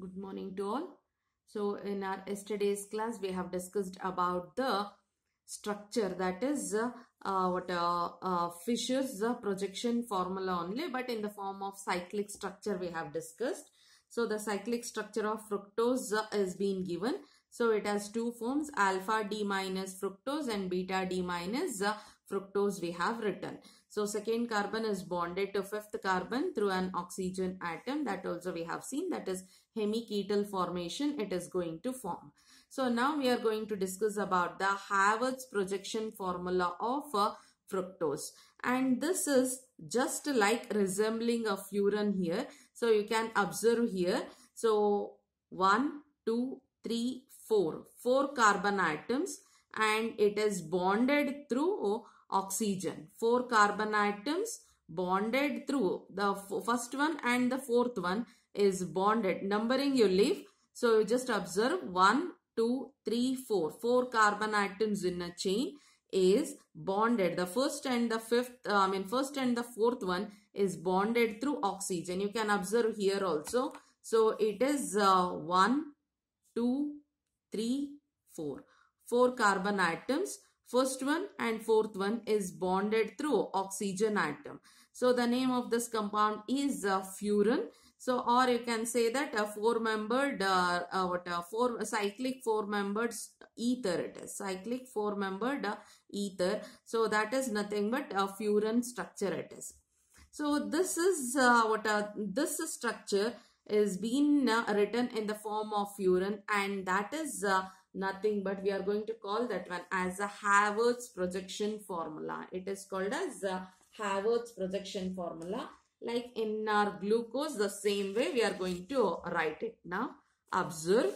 good morning to all so in our yesterday's class we have discussed about the structure that is uh, what uh, uh fisher's uh, projection formula only but in the form of cyclic structure we have discussed so the cyclic structure of fructose uh, is being given so it has two forms alpha d minus fructose and beta d minus fructose we have written so second carbon is bonded to fifth carbon through an oxygen atom that also we have seen that is hemiketal formation it is going to form. So now we are going to discuss about the Harvard's projection formula of fructose and this is just like resembling a furan here. So you can observe here. So 1, 2, 3, 4. 4 carbon atoms and it is bonded through oxygen. 4 carbon atoms bonded through the first one and the fourth one is bonded. Numbering you leave. So you just observe 1, 2, 3, 4. 4 carbon atoms in a chain is bonded. The first and the fifth, uh, I mean first and the fourth one is bonded through oxygen. You can observe here also. So it is uh, 1, 2, 3, 4. 4 carbon atoms. First one and fourth one is bonded through oxygen atom. So the name of this compound is uh, furan. So, or you can say that a four-membered, uh, uh, what uh, a four cyclic four-membered ether it is. Cyclic four-membered uh, ether. So, that is nothing but a furan structure it is. So, this is uh, what a, uh, this structure is being written in the form of furan and that is nothing but we are going to call that one as a Havertz projection formula. It is called as Havertz projection formula like NR glucose the same way we are going to write it now observe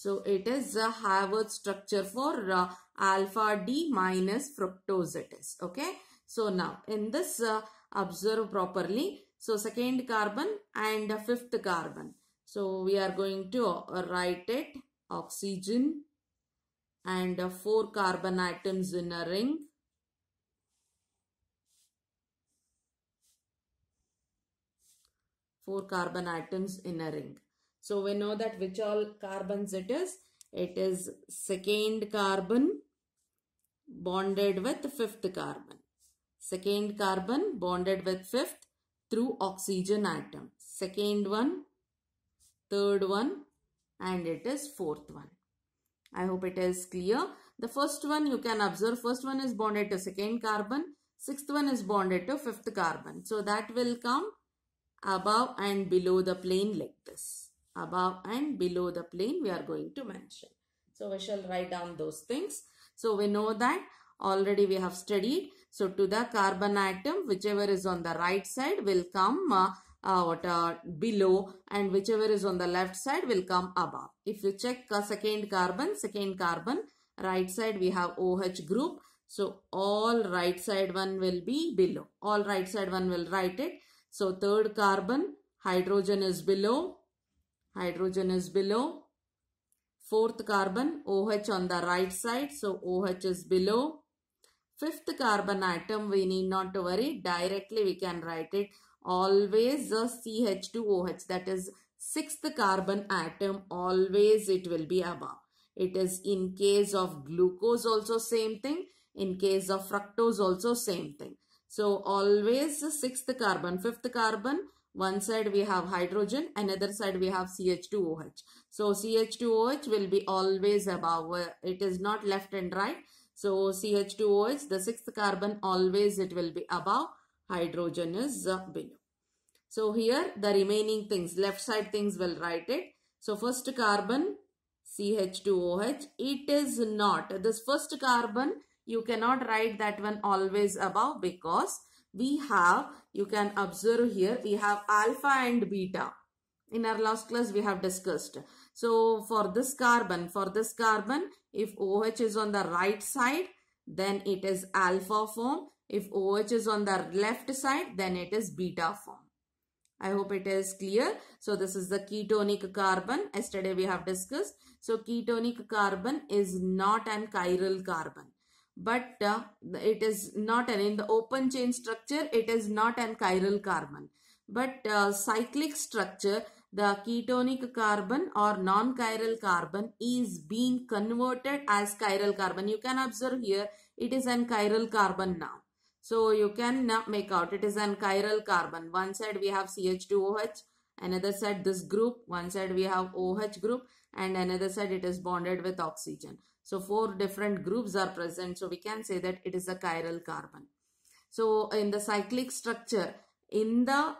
so it is a Harvard structure for uh, alpha D minus fructose it is okay so now in this uh, observe properly so second carbon and fifth carbon so we are going to write it oxygen and four carbon atoms in a ring four carbon atoms in a ring. So we know that which all carbons it is. It is second carbon bonded with fifth carbon. Second carbon bonded with fifth through oxygen atom. Second one, third one and it is fourth one. I hope it is clear. The first one you can observe. First one is bonded to second carbon. Sixth one is bonded to fifth carbon. So that will come above and below the plane like this. Above and below the plane we are going to mention. So we shall write down those things. So we know that already we have studied. So to the carbon atom whichever is on the right side will come uh, uh, uh below and whichever is on the left side will come above. If you check uh, second carbon, second carbon right side we have OH group. So all right side one will be below. All right side one will write it so third carbon, hydrogen is below, hydrogen is below. Fourth carbon, OH on the right side, so OH is below. Fifth carbon atom, we need not to worry, directly we can write it. Always the CH2OH, that is sixth carbon atom, always it will be above. It is in case of glucose also same thing, in case of fructose also same thing. So always the sixth carbon, fifth carbon, one side we have hydrogen, another side we have CH2OH. So CH2OH will be always above. Uh, it is not left and right. So CH2OH, the sixth carbon, always it will be above. Hydrogen is uh, below. So here the remaining things, left side things will write it. So first carbon CH2OH, it is not. This first carbon you cannot write that one always above because we have, you can observe here, we have alpha and beta. In our last class, we have discussed. So, for this carbon, for this carbon, if OH is on the right side, then it is alpha form. If OH is on the left side, then it is beta form. I hope it is clear. So, this is the ketonic carbon. Yesterday, we have discussed. So, ketonic carbon is not an chiral carbon but uh, it is not an in the open chain structure it is not an chiral carbon but uh, cyclic structure the ketonic carbon or non-chiral carbon is being converted as chiral carbon you can observe here it is an chiral carbon now so you can uh, make out it is an chiral carbon one side we have CH2OH another side this group one side we have OH group and another side it is bonded with oxygen so four different groups are present. So we can say that it is a chiral carbon. So in the cyclic structure, in the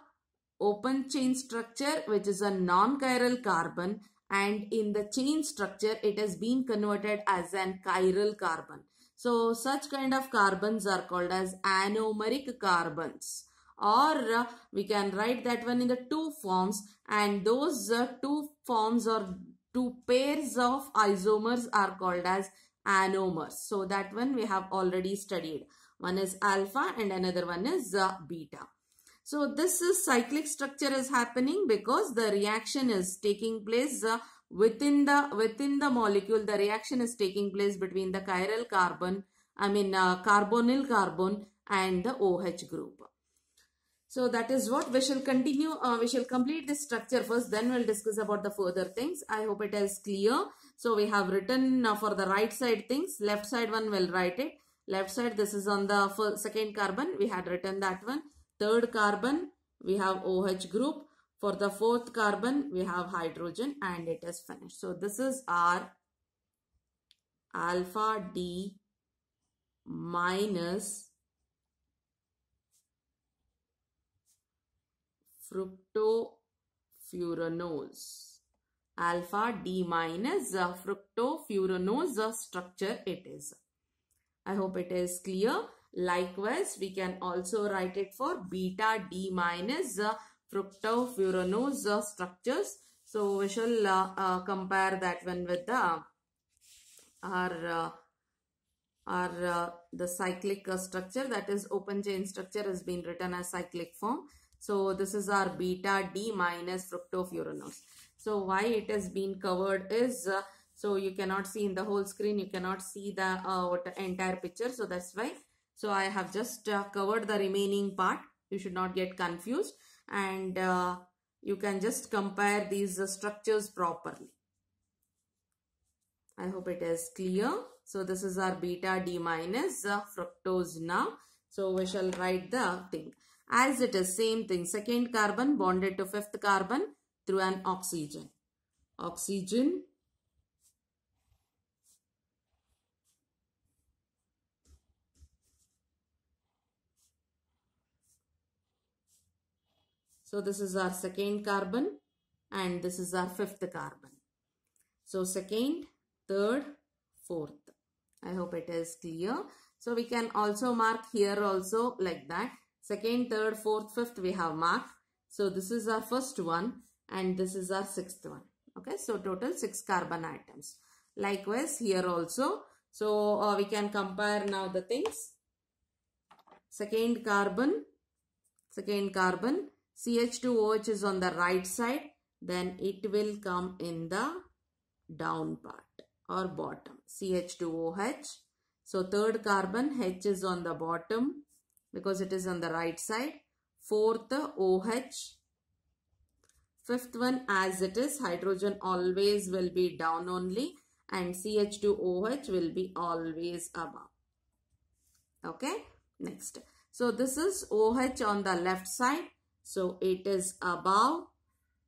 open chain structure, which is a non-chiral carbon, and in the chain structure, it has been converted as an chiral carbon. So such kind of carbons are called as anomeric carbons or uh, we can write that one in the two forms and those uh, two forms are two pairs of isomers are called as anomers. So that one we have already studied. One is alpha and another one is uh, beta. So this is cyclic structure is happening because the reaction is taking place uh, within the within the molecule. The reaction is taking place between the chiral carbon, I mean uh, carbonyl carbon and the OH group. So that is what we shall continue. Uh, we shall complete this structure first. Then we'll discuss about the further things. I hope it is clear. So we have written uh, for the right side things. Left side one we'll write it. Left side this is on the first, second carbon. We had written that one. Third carbon we have OH group. For the fourth carbon we have hydrogen and it is finished. So this is our alpha D minus fructofuranose. Alpha D minus uh, fructofuranose structure it is. I hope it is clear. Likewise, we can also write it for beta D minus uh, fructofuranose structures. So we shall uh, uh, compare that one with the uh, our uh, our uh, the cyclic uh, structure that is open chain structure has been written as cyclic form so this is our beta D minus fructofuranos. So why it has been covered is, uh, so you cannot see in the whole screen, you cannot see the uh, entire picture. So that's why. So I have just uh, covered the remaining part. You should not get confused. And uh, you can just compare these uh, structures properly. I hope it is clear. So this is our beta D minus uh, fructose now. So we shall write the thing. As it is same thing. Second carbon bonded to fifth carbon through an oxygen. Oxygen. So this is our second carbon and this is our fifth carbon. So second, third, fourth. I hope it is clear. So we can also mark here also like that. Second, third, fourth, fifth we have mark. So this is our first one and this is our sixth one. Okay, so total six carbon atoms. Likewise here also. So uh, we can compare now the things. Second carbon, second carbon, CH2OH is on the right side. Then it will come in the down part or bottom. CH2OH. So third carbon, H is on the bottom because it is on the right side. Fourth, OH. Fifth one, as it is, hydrogen always will be down only and CH2OH will be always above. Okay, next. So this is OH on the left side. So it is above.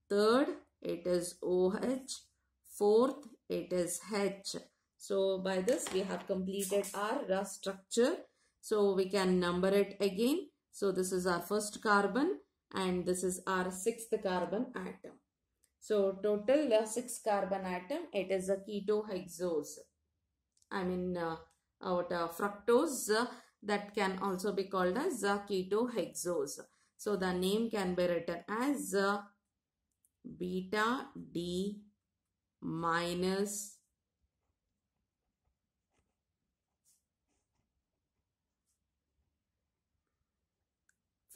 Third, it is OH. Fourth, it is H. So by this we have completed our structure so we can number it again. So this is our first carbon and this is our sixth carbon atom. So total uh, six carbon atom, it is a ketohexose. I mean uh, uh, fructose uh, that can also be called as uh, ketohexose. So the name can be written as uh, beta D minus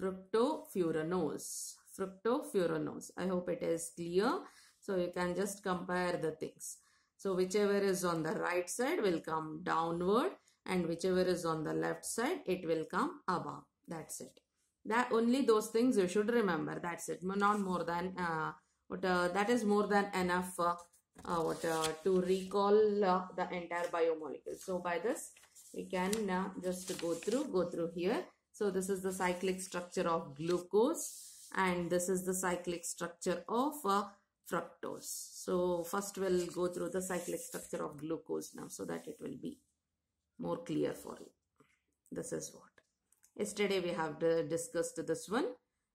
Fructofuranose, fructofuranose. I hope it is clear. So you can just compare the things. So whichever is on the right side will come downward and whichever is on the left side it will come above. That's it. That only those things you should remember. That's it. Not more than uh, but uh, that is more than enough uh, uh, what, uh, to recall uh, the entire biomolecule. So by this we can uh, just go through go through here so this is the cyclic structure of glucose and this is the cyclic structure of uh, fructose. So first we'll go through the cyclic structure of glucose now so that it will be more clear for you. This is what. Yesterday we have discussed this one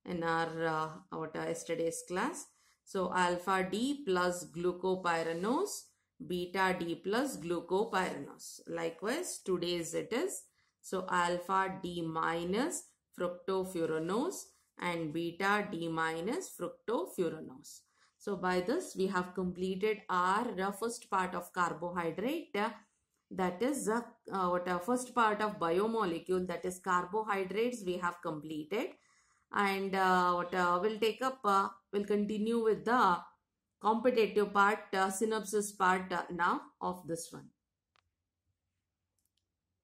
in our, uh, our uh, yesterday's class. So alpha D plus glucopyranose, beta D plus glucopyranose. Likewise, today's it is so alpha D minus fructofuranose and beta D minus fructofuranose. So by this we have completed our first part of carbohydrate that is uh, uh what our uh, first part of biomolecule that is carbohydrates we have completed and uh, what we'll take up we'll continue with the competitive part synopsis part now of this one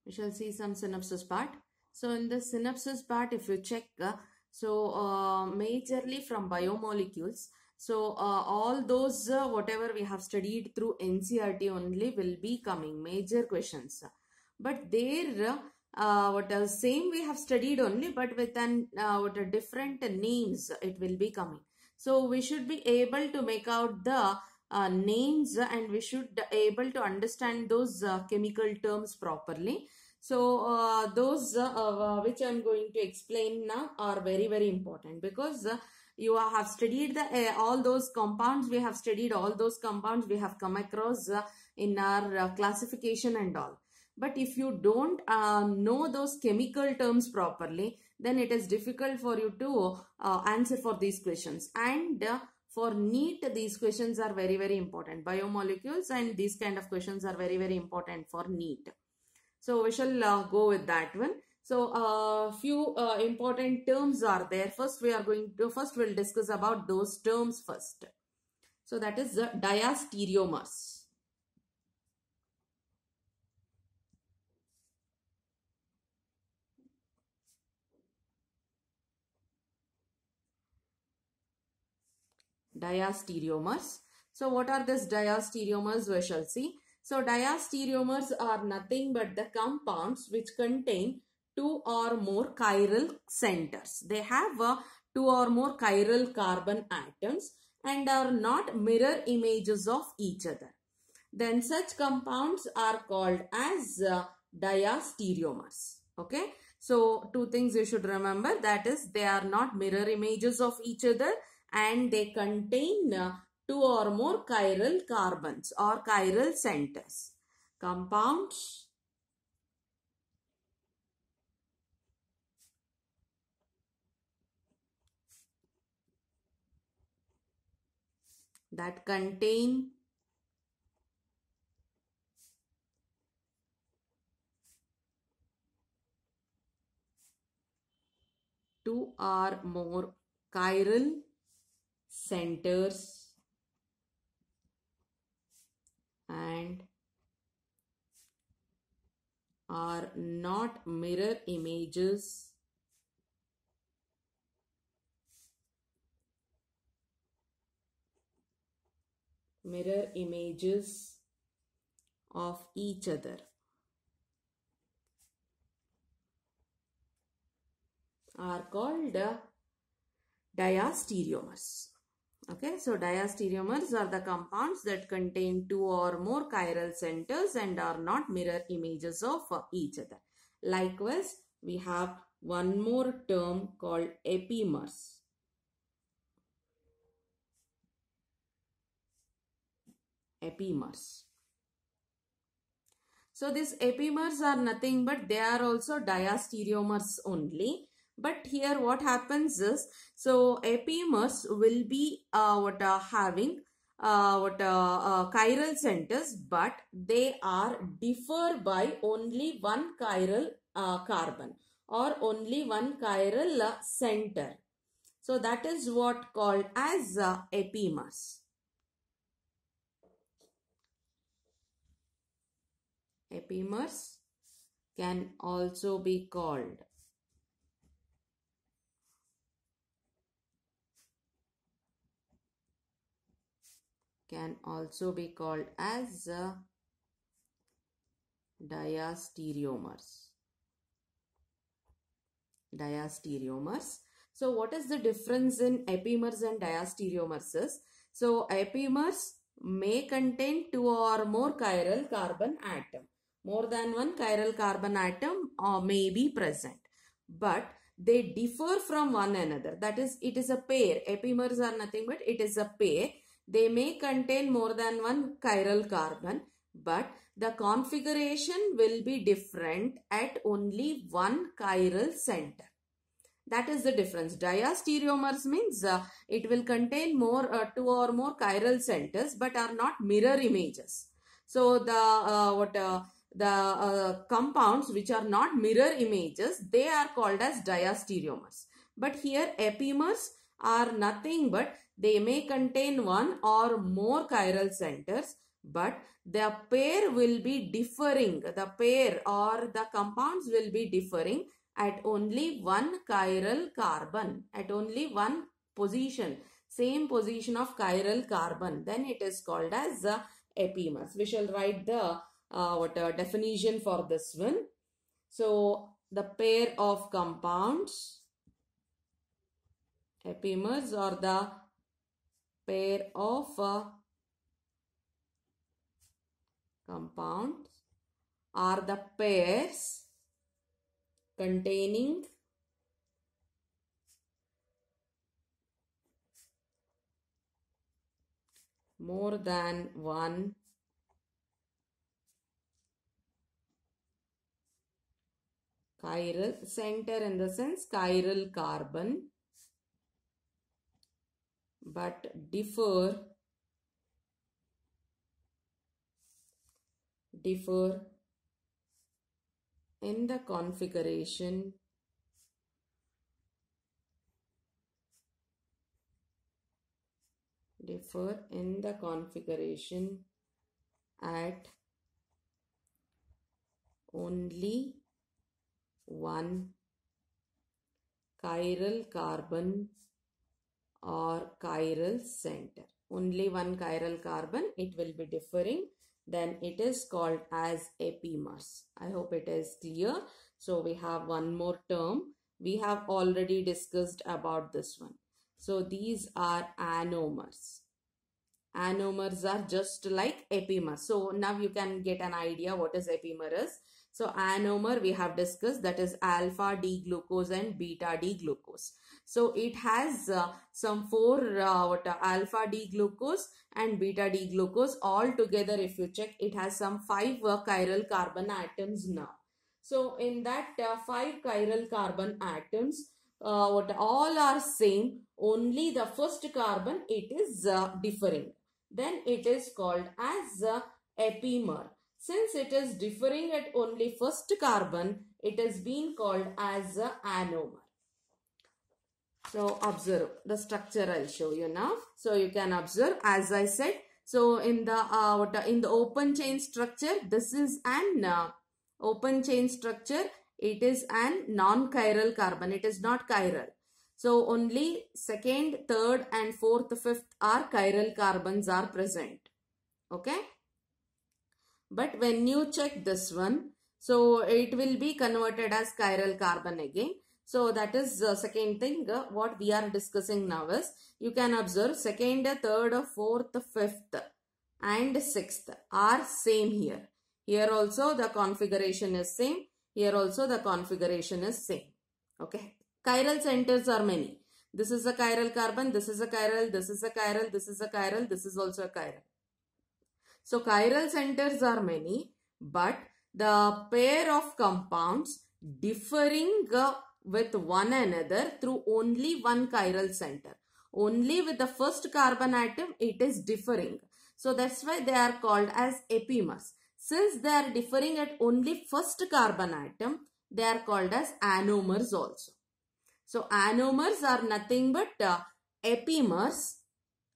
we shall see some synapses part. So in the synapses part, if you check, uh, so uh, majorly from biomolecules, so uh, all those uh, whatever we have studied through NCRT only will be coming major questions. But there uh, uh what the same we have studied only but with an uh, what a different names it will be coming. So we should be able to make out the uh, names and we should able to understand those chemical terms properly. So uh, those uh, uh, which I'm going to explain now are very, very important because uh, you have studied the, eh, all those compounds. We have studied all those compounds we have come across uh, in our classification and all. But if you don't uh, know those chemical terms properly, then it is difficult for you to uh, answer for these questions. And uh, for NEET, these questions are very, very important. Biomolecules and these kind of questions are very, very important for NEET. So we shall uh, go with that one. So a uh, few uh, important terms are there. First we are going to, first we'll discuss about those terms first. So that is the uh, diastereomers. Diastereomers. So what are these diastereomers we shall see. So diastereomers are nothing but the compounds which contain two or more chiral centers. They have uh, two or more chiral carbon atoms and are not mirror images of each other. Then such compounds are called as uh, diastereomers. Okay. So two things you should remember that is they are not mirror images of each other and they contain uh, two or more chiral carbons or chiral centers. Compounds that contain two or more chiral centers and are not mirror images mirror images of each other are called uh, diastereomers. Okay, so diastereomers are the compounds that contain two or more chiral centers and are not mirror images of uh, each other. Likewise, we have one more term called epimers. Epimers. So these epimers are nothing but they are also diastereomers only but here what happens is, so APMS will be uh, what uh, having uh, what uh, uh, chiral centers, but they are differ by only one chiral uh, carbon or only one chiral uh, center. So that is what called as uh, APMS. can also be called can also be called as diastereomers. Diastereomers. So what is the difference in epimers and diastereomers So epimers may contain two or more chiral carbon atom. More than one chiral carbon atom uh, may be present. But they differ from one another. That is, it is a pair. Epimers are nothing but it is a pair they may contain more than one chiral carbon, but the configuration will be different at only one chiral center. That is the difference. Diastereomers means uh, it will contain more uh, two or more chiral centers but are not mirror images. So the uh, what uh, the uh, compounds which are not mirror images they are called as diastereomers. But here epimers are nothing but they may contain one or more chiral centers but the pair will be differing. The pair or the compounds will be differing at only one chiral carbon, at only one position, same position of chiral carbon. Then it is called as the We shall write the uh, what uh, definition for this one. So the pair of compounds, epimers or the pair of uh, compounds are the pairs containing more than one chiral center in the sense chiral carbon but differ differ in the configuration differ in the configuration at only one chiral carbon or chiral center. Only one chiral carbon, it will be differing. Then it is called as epimers. I hope it is clear. So we have one more term. We have already discussed about this one. So these are anomers. Anomers are just like epimers. So now you can get an idea what is epimer is. So anomer we have discussed that is alpha D glucose and beta D glucose. So it has uh, some four uh, what uh, alpha D glucose and beta D glucose all together if you check it has some five uh, chiral carbon atoms now. So in that uh, five chiral carbon atoms uh, what all are same only the first carbon it is differing. Then it is called as epimer. Since it is differing at only first carbon, it has been called as anomer. So observe the structure I'll show you now. So you can observe as I said. So in the uh, uh, in the open chain structure, this is an uh, open chain structure. It is an non-chiral carbon. It is not chiral. So only second, third and fourth, fifth are chiral carbons are present. Okay. But when you check this one, so it will be converted as chiral carbon again. So that is the uh, second thing uh, what we are discussing now is you can observe second, third, fourth, fifth and sixth are same here. Here also the configuration is same. Here also the configuration is same. Okay. Chiral centers are many. This is a chiral carbon. This is a chiral. This is a chiral. This is a chiral. This is also a chiral. So chiral centers are many but the pair of compounds differing uh, with one another through only one chiral center. Only with the first carbon atom it is differing. So that's why they are called as epimers. Since they are differing at only first carbon atom, they are called as anomers also. So anomers are nothing but uh,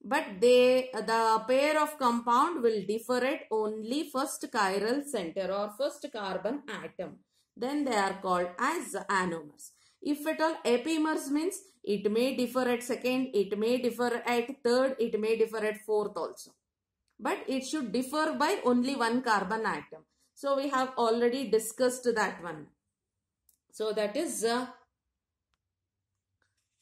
but they uh, the pair of compound will differ at only first chiral center or first carbon atom then they are called as anomers if at all epimers means it may differ at second, it may differ at third, it may differ at fourth also. But it should differ by only one carbon atom. So we have already discussed that one. So that is uh,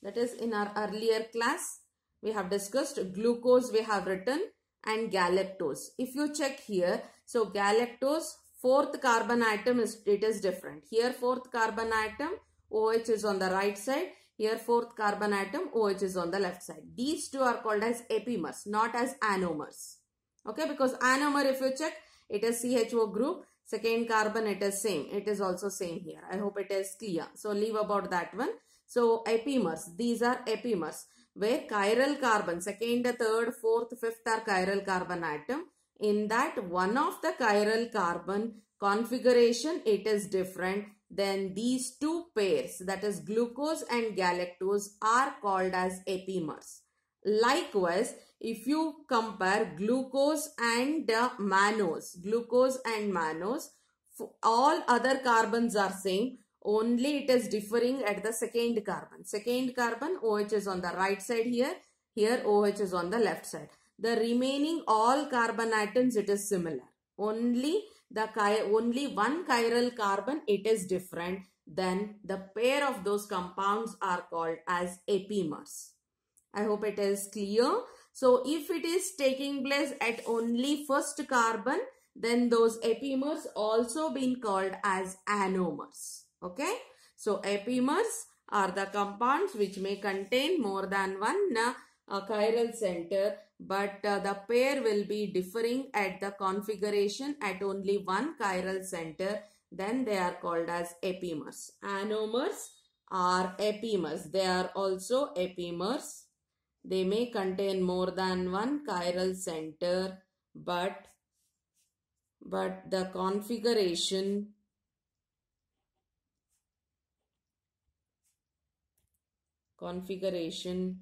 that is in our earlier class we have discussed glucose we have written and galactose. If you check here, so galactose fourth carbon atom is it is different. Here fourth carbon atom OH is on the right side. Here fourth carbon atom, OH is on the left side. These two are called as epimers, not as anomers. Okay, because anomer if you check, it is CHO group. Second carbon, it is same. It is also same here. I hope it is clear. So leave about that one. So epimers, these are epimers where chiral carbon, second, third, fourth, fifth are chiral carbon atom. In that one of the chiral carbon configuration, it is different then these two pairs, that is glucose and galactose, are called as epimers. Likewise, if you compare glucose and uh, mannose, glucose and mannose, all other carbons are same, only it is differing at the second carbon. Second carbon, OH is on the right side here, here OH is on the left side. The remaining all carbon atoms, it is similar. Only the only one chiral carbon, it is different, then the pair of those compounds are called as epimers. I hope it is clear. So if it is taking place at only first carbon, then those epimers also been called as anomers. Okay. So epimers are the compounds which may contain more than one uh, chiral center but uh, the pair will be differing at the configuration at only one chiral center then they are called as epimers. Anomers are epimers. They are also epimers. They may contain more than one chiral center but but the configuration configuration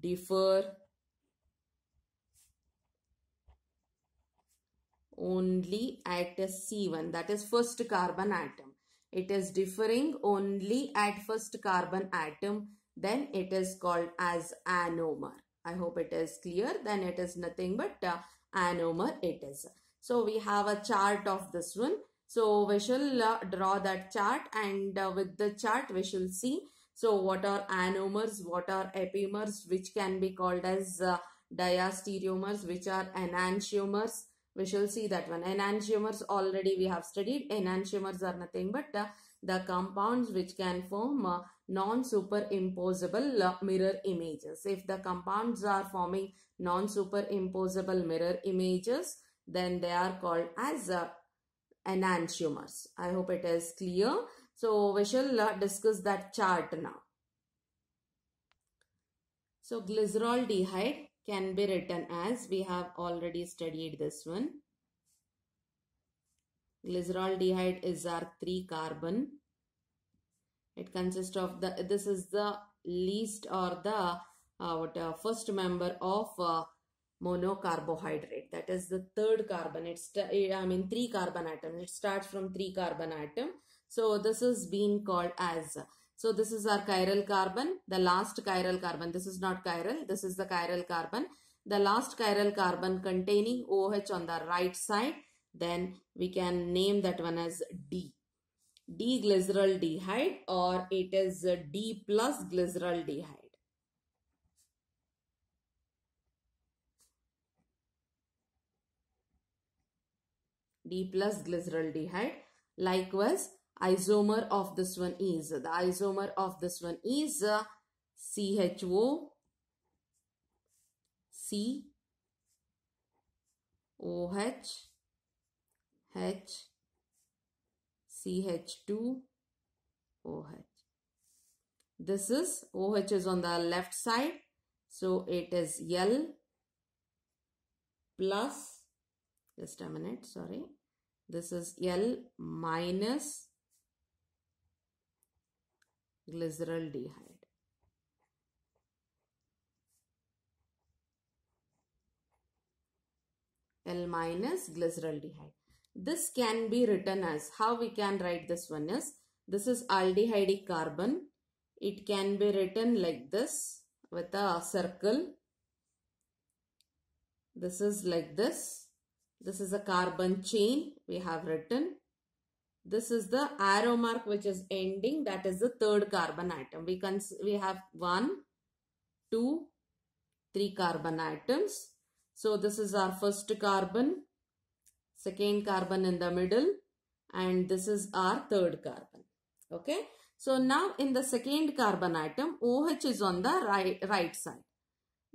differ only at C1 that is first carbon atom. It is differing only at first carbon atom then it is called as anomer. I hope it is clear then it is nothing but uh, anomer it is. So we have a chart of this one. So we shall uh, draw that chart and uh, with the chart we shall see so what are anomers, what are epimers which can be called as uh, diastereomers which are enantiomers we shall see that one. Enantiomers already we have studied. Enantiomers are nothing but uh, the compounds which can form uh, non-superimposable uh, mirror images. If the compounds are forming non-superimposable mirror images, then they are called as uh, enantiomers. I hope it is clear. So we shall uh, discuss that chart now. So glycerol dehyde can be written as we have already studied this one. Glyceraldehyde is our 3 carbon. It consists of the, this is the least or the uh, what, uh, first member of uh, monocarbohydrate. That is the third carbon. It's, I mean, 3 carbon atom. It starts from 3 carbon atom. So this is being called as so this is our chiral carbon, the last chiral carbon. This is not chiral, this is the chiral carbon. The last chiral carbon containing OH on the right side. Then we can name that one as D. D-glycerol dehyde or it is D plus glycerol dehyde. D plus glycerol dehyde. Likewise, isomer of this one is. The isomer of this one is uh, CHO C OH H CH2 OH. This is OH is on the left side. So it is L plus just a minute sorry this is L minus Glyceraldehyde, L minus glyceraldehyde. This can be written as, how we can write this one is, this is aldehyde carbon. It can be written like this with a circle. This is like this. This is a carbon chain we have written. This is the arrow mark which is ending. That is the third carbon atom. We, can we have one, two, three carbon atoms. So this is our first carbon, second carbon in the middle and this is our third carbon. Okay. So now in the second carbon atom, OH is on the right, right side.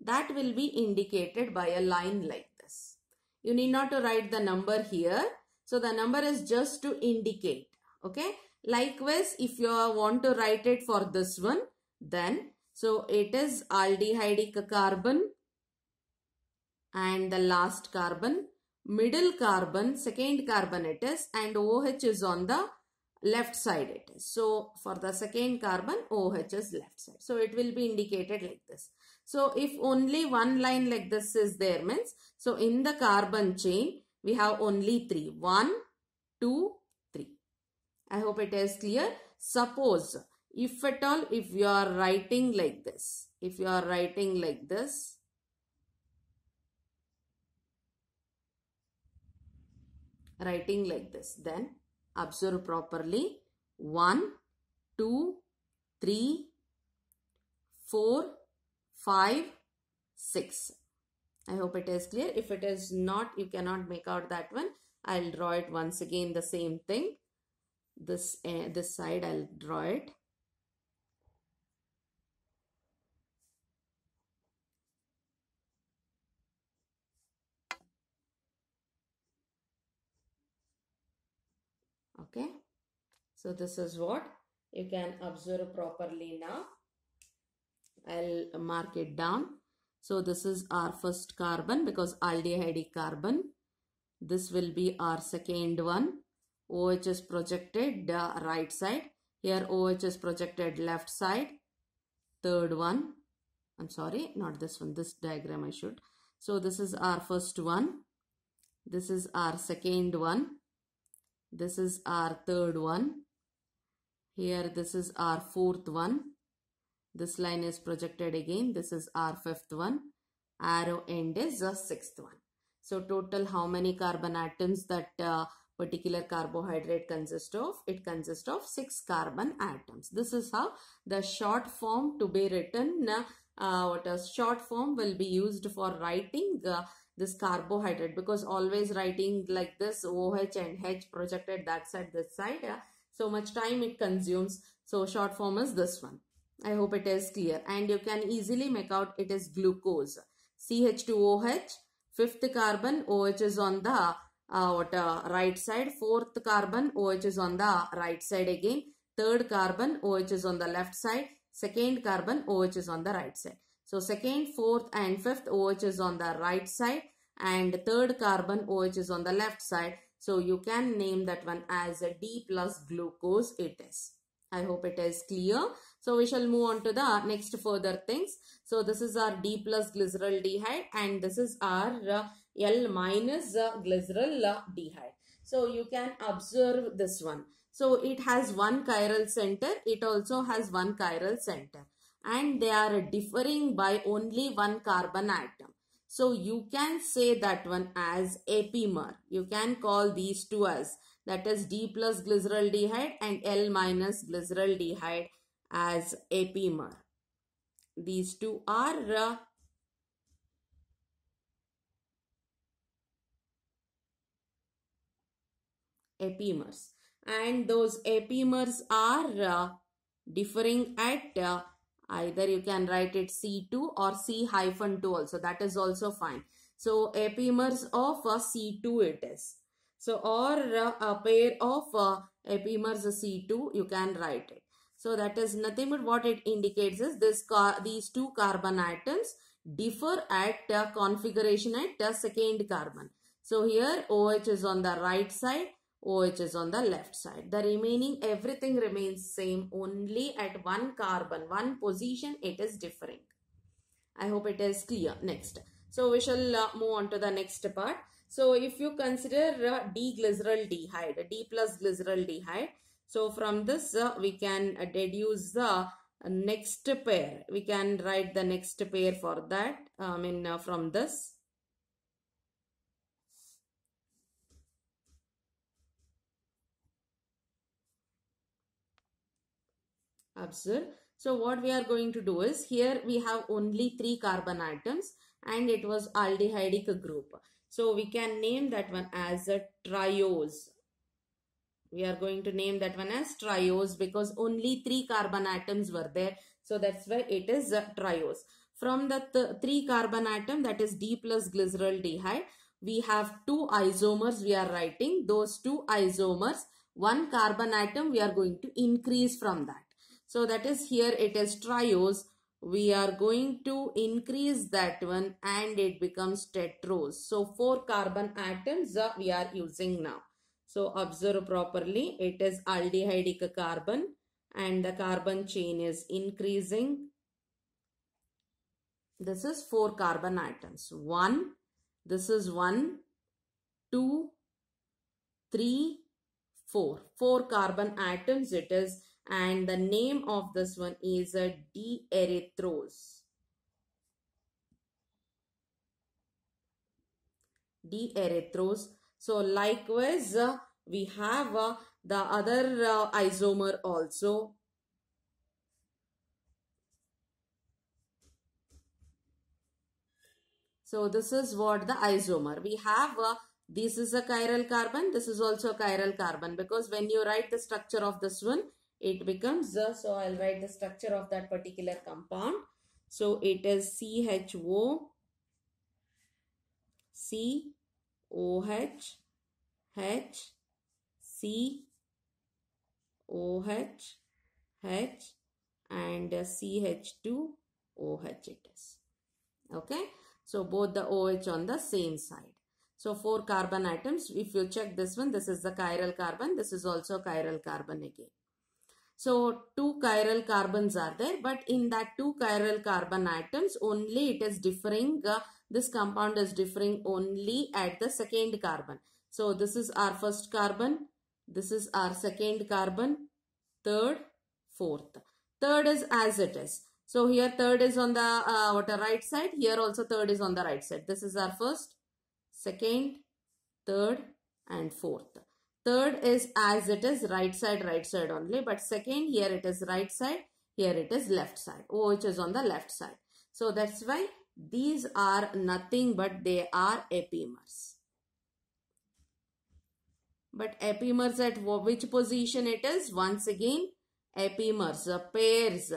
That will be indicated by a line like this. You need not to write the number here so the number is just to indicate. Okay. Likewise, if you want to write it for this one, then so it is aldehyde carbon and the last carbon, middle carbon, second carbon it is and OH is on the left side it is. So for the second carbon, OH is left side. So it will be indicated like this. So if only one line like this is there means, so in the carbon chain, we have only three. One, I hope it is clear. Suppose, if at all, if you are writing like this, if you are writing like this, writing like this, then observe properly. One, two, three, four, five, six. I hope it is clear. If it is not, you cannot make out that one. I'll draw it once again the same thing. This, uh, this side I'll draw it. Okay. So this is what you can observe properly now. I'll mark it down. So this is our first carbon because aldehyde carbon. This will be our second one. OH is projected uh, right side. Here OH is projected left side. Third one. I'm sorry, not this one, this diagram I should. So this is our first one. This is our second one. This is our third one. Here this is our fourth one. This line is projected again. This is our fifth one. Arrow end is the sixth one. So total how many carbon atoms that uh, particular carbohydrate consists of? It consists of 6 carbon atoms. This is how the short form to be written, uh, what a short form will be used for writing uh, this carbohydrate because always writing like this OH and H projected that side, this side. Uh, so much time it consumes. So short form is this one. I hope it is clear. And you can easily make out it is glucose. CH2OH, fifth carbon, OH is on the uh, what, uh, right side. Fourth carbon, OH is on the right side again. Third carbon, OH is on the left side. Second carbon, OH is on the right side. So second, fourth and fifth OH is on the right side and third carbon OH is on the left side. So you can name that one as a D plus glucose it is. I hope it is clear. So we shall move on to the next further things. So this is our D plus glycerol dehyde and this is our uh, L minus uh, glycerol uh, dehyde. So you can observe this one. So it has one chiral center. It also has one chiral center. And they are differing by only one carbon atom. So you can say that one as apimer. You can call these two as that is D plus glycerol dehyde and L minus glycerol dehyde as apimer. These two are uh, apimers and those epimers are uh, differing at uh, either you can write it C2 or C hyphen 2 also that is also fine. So epimers of uh, C2 it is. So or uh, a pair of uh, epimers C2 you can write it. So that is nothing but what it indicates is this car. these two carbon atoms differ at uh, configuration at uh, second carbon. So here OH is on the right side, OH is on the left side. The remaining everything remains same only at one carbon, one position it is differing. I hope it is clear. Next. So we shall uh, move on to the next part. So if you consider uh, D glycerol D plus glycerol so from this uh, we can uh, deduce the uh, next pair. We can write the next pair for that. I mean uh, from this. Observe. So what we are going to do is here we have only three carbon atoms and it was aldehydic group. So we can name that one as a triose we are going to name that one as triose because only three carbon atoms were there. So that's why it is uh, triose. From the th three carbon atom that is D plus glycerol dehyde, we have two isomers we are writing. Those two isomers, one carbon atom we are going to increase from that. So that is here it is triose. We are going to increase that one and it becomes tetrose. So four carbon atoms uh, we are using now. So observe properly, it is aldehydic carbon and the carbon chain is increasing. This is 4 carbon atoms. 1, this is one, two, 4. carbon atoms it is and the name of this one is a D-erythrose. D-erythrose so likewise, uh, we have uh, the other uh, isomer also. So this is what the isomer. We have, uh, this is a chiral carbon, this is also a chiral carbon because when you write the structure of this one, it becomes, uh, so I'll write the structure of that particular compound. So it is CHO, C OH, H, C, OH, H and CH2, OH it is. Okay. So both the OH on the same side. So four carbon atoms. If you check this one, this is the chiral carbon. This is also chiral carbon again. So two chiral carbons are there, but in that two chiral carbon atoms, only it is differing uh, this compound is differing only at the second carbon. So this is our first carbon. This is our second carbon. Third, fourth. Third is as it is. So here third is on the uh, what right side. Here also third is on the right side. This is our first, second, third and fourth. Third is as it is right side, right side only. But second here it is right side. Here it is left side. OH is on the left side. So that's why these are nothing but they are epimers. But epimers at which position it is? Once again, epimers, uh, pairs.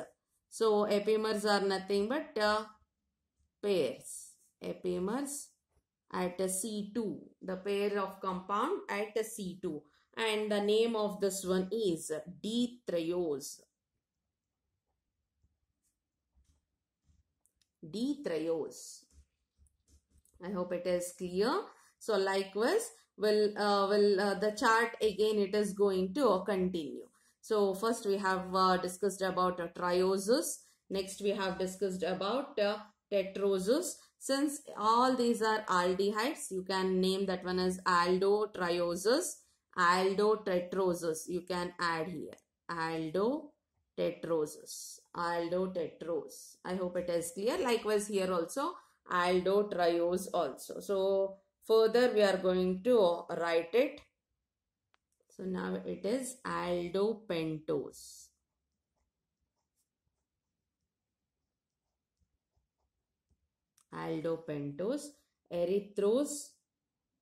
So, epimers are nothing but uh, pairs. Epimers at C2. The pair of compound at C2. And the name of this one is D-triose. d-triose. I hope it is clear. So likewise, will uh, will uh, the chart again it is going to continue. So first we have uh, discussed about uh, trioses. Next we have discussed about uh, tetroses. Since all these are aldehydes, you can name that one as aldotrioses, aldotetroses. You can add here aldo tetroses. Aldotetrose. I hope it is clear. Likewise here also aldotriose also. So further we are going to write it. So now it is aldopentose. Aldopentose. Erythrose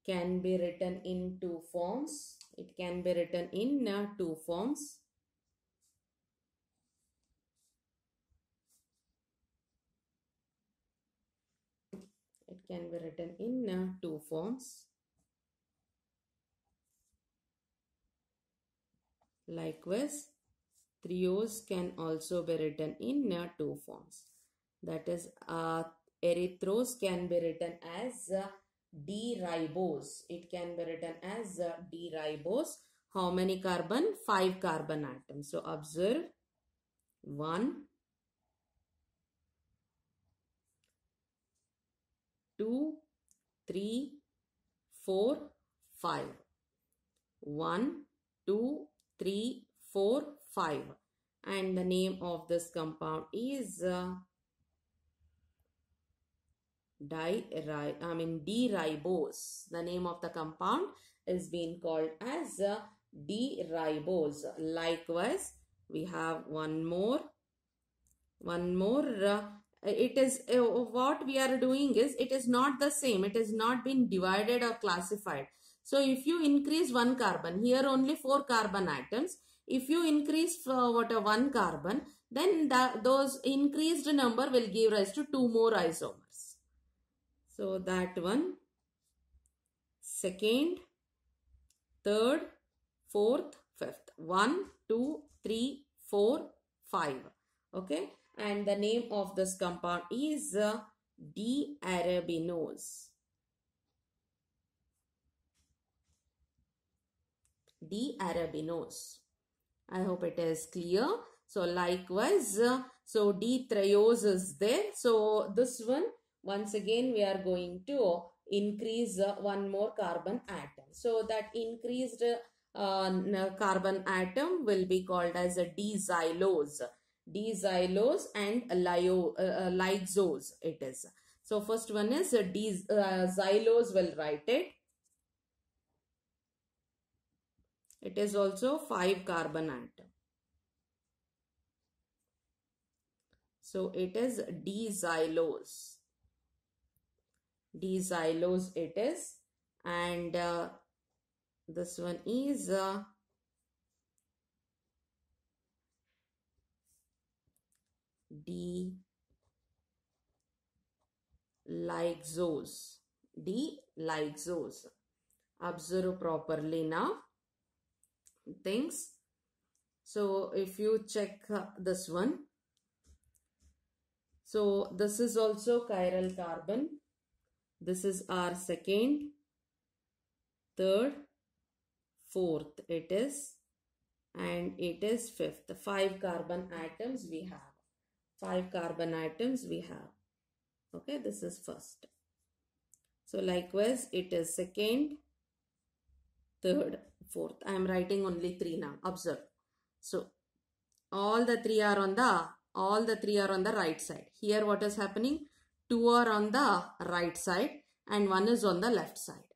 can be written in two forms. It can be written in uh, two forms can be written in uh, two forms Likewise, trios can also be written in uh, two forms. That is, uh, erythrose can be written as uh, D-ribose. It can be written as uh, D-ribose. How many carbon? Five carbon atoms. So, observe. One, 2, 3, 4, 5. 1, 2, 3, 4, 5. And the name of this compound is uh, di I mean D-ribose. The name of the compound is being called as uh, D-ribose. Likewise, we have one more, one more uh, it is uh, what we are doing is it is not the same it is not been divided or classified so if you increase one carbon here only four carbon atoms if you increase for uh, what a uh, one carbon then those increased number will give rise to two more isomers so that one second third fourth fifth one two three four five okay and the name of this compound is uh, D-arabinose. D-arabinose. I hope it is clear. So likewise, uh, so D-triose is there. So this one, once again, we are going to increase uh, one more carbon atom. So that increased uh, carbon atom will be called as a D-xylose. D D-xylose and lyo, uh, uh it is. So first one is D dexylose, uh, will write it. It is also 5 carbon atom. So it is D D it it is. And uh, this one is uh, D those D those. Observe properly now. Things. So if you check uh, this one. So this is also chiral carbon. This is our second, third, fourth it is and it is fifth. Five carbon atoms we have five carbon atoms we have. Okay, this is first. So likewise, it is second, third, fourth. I am writing only three now. Observe. So all the three are on the all the three are on the right side. Here what is happening? Two are on the right side and one is on the left side.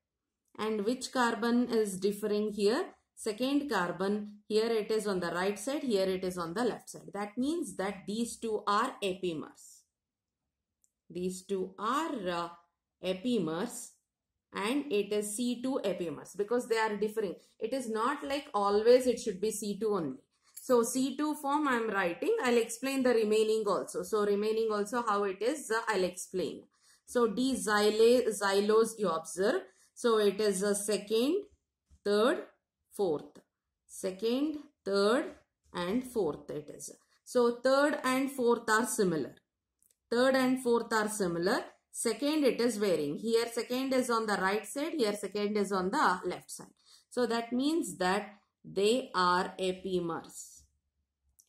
And which carbon is differing here? Second carbon, here it is on the right side, here it is on the left side. That means that these two are epimers. These two are uh, and it is C2 epimers because they are differing. It is not like always it should be C2 only. So C2 form I am writing. I'll explain the remaining also. So remaining also how it is uh, I'll explain. So D xylose you observe. So it is a uh, second, third, fourth. Second, third and fourth it is. So third and fourth are similar. Third and fourth are similar. Second it is varying. Here second is on the right side. Here second is on the left side. So that means that they are apimers.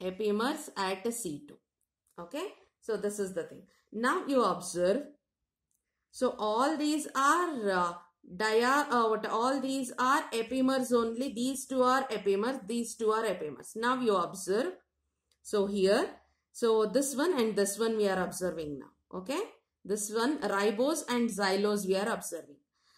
Apimers at C2. Okay. So this is the thing. Now you observe. So all these are uh, dia uh, what all these are epimers only these two are epimers these two are epimers now you observe so here so this one and this one we are observing now okay this one ribose and xylose we are observing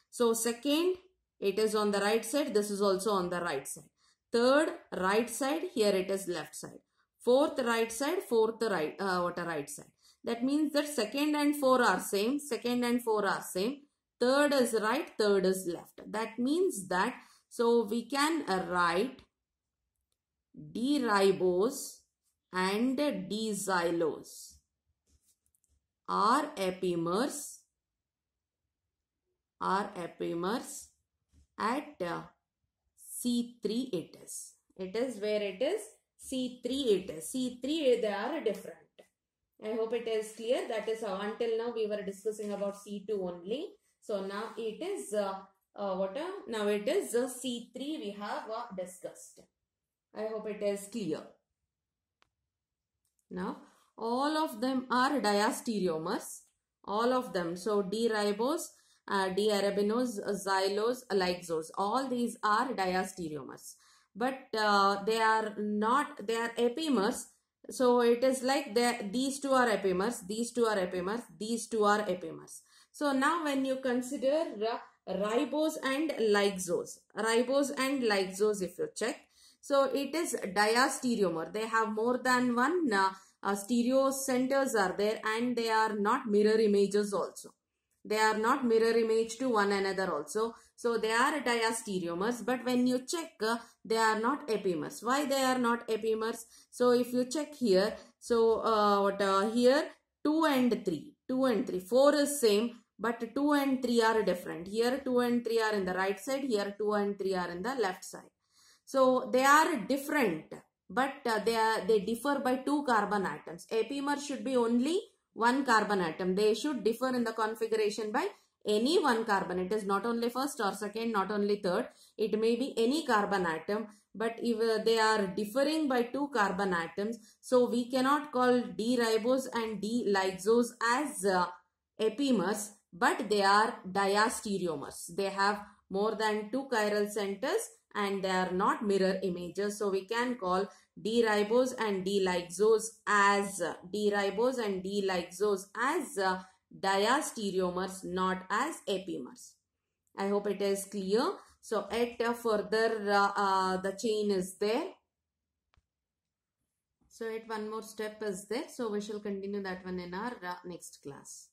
so second it is on the right side this is also on the right side third right side here it is left side fourth right side fourth right uh, what a right side that means that second and four are same second and four are same third is right, third is left. That means that, so we can write D-ribose and D-xylose are epimers. are epimers at C3 it is. It is where it is C3 it is. C3 they are different. I hope it is clear. That is how until now we were discussing about C2 only. So now it is uh, uh, what? Uh, now it is uh, C3 we have uh, discussed. I hope it is clear. Now all of them are diastereomers. All of them. So D-ribose, uh, D-arabinose, uh, xylose, alixose. All these are diastereomers. But uh, they are not, they are epimers. So it is like these two are epimers, these two are epimers, these two are epimers. So now when you consider ribose and lysose, ribose and lysose if you check, so it is diastereomer. They have more than one uh, uh, stereo centers are there and they are not mirror images also. They are not mirror image to one another also. So they are diastereomers but when you check uh, they are not epimers. Why they are not epimers? So if you check here, so uh, what uh, here 2 and 3, 2 and 3, 4 is same but 2 and 3 are different. Here 2 and 3 are in the right side. Here 2 and 3 are in the left side. So they are different. But uh, they, are, they differ by 2 carbon atoms. Apimer should be only 1 carbon atom. They should differ in the configuration by any one carbon. It is not only first or second, not only third. It may be any carbon atom. But if uh, they are differing by two carbon atoms, so we cannot call D-ribose and D-lysose as uh, epimers but they are diastereomers. They have more than two chiral centers and they are not mirror images. So we can call D-ribose and D-lysose as D-ribose and D-lysose as uh, diastereomers, not as epimers. I hope it is clear. So at uh, further uh, uh, the chain is there. So at one more step is there. So we shall continue that one in our uh, next class.